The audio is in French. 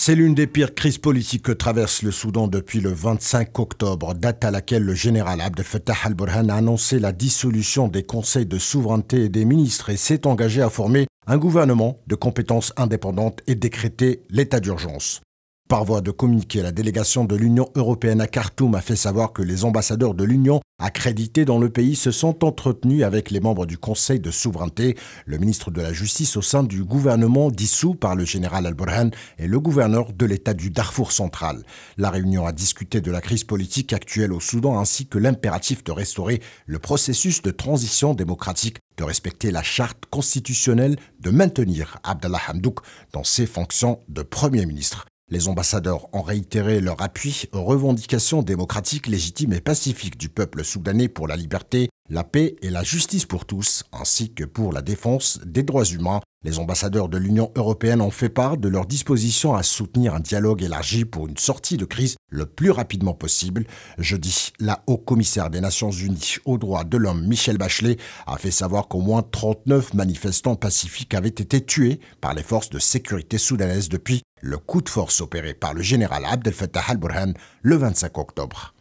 C'est l'une des pires crises politiques que traverse le Soudan depuis le 25 octobre, date à laquelle le général Abdel Fattah al-Burhan a annoncé la dissolution des conseils de souveraineté et des ministres et s'est engagé à former un gouvernement de compétences indépendantes et décréter l'état d'urgence. Par voie de communiquer, la délégation de l'Union européenne à Khartoum a fait savoir que les ambassadeurs de l'Union accrédités dans le pays se sont entretenus avec les membres du Conseil de souveraineté, le ministre de la Justice au sein du gouvernement dissous par le général Al-Burhan et le gouverneur de l'État du Darfour central. La réunion a discuté de la crise politique actuelle au Soudan ainsi que l'impératif de restaurer le processus de transition démocratique de respecter la charte constitutionnelle, de maintenir Abdallah Hamdouk dans ses fonctions de Premier ministre. Les ambassadeurs ont réitéré leur appui aux revendications démocratiques légitimes et pacifiques du peuple soudanais pour la liberté, la paix et la justice pour tous, ainsi que pour la défense des droits humains les ambassadeurs de l'Union européenne ont fait part de leur disposition à soutenir un dialogue élargi pour une sortie de crise le plus rapidement possible. Jeudi, la haut-commissaire des Nations unies aux droits de l'homme, Michel Bachelet, a fait savoir qu'au moins 39 manifestants pacifiques avaient été tués par les forces de sécurité soudanaises depuis le coup de force opéré par le général Abdel Fattah al-Burhan le 25 octobre.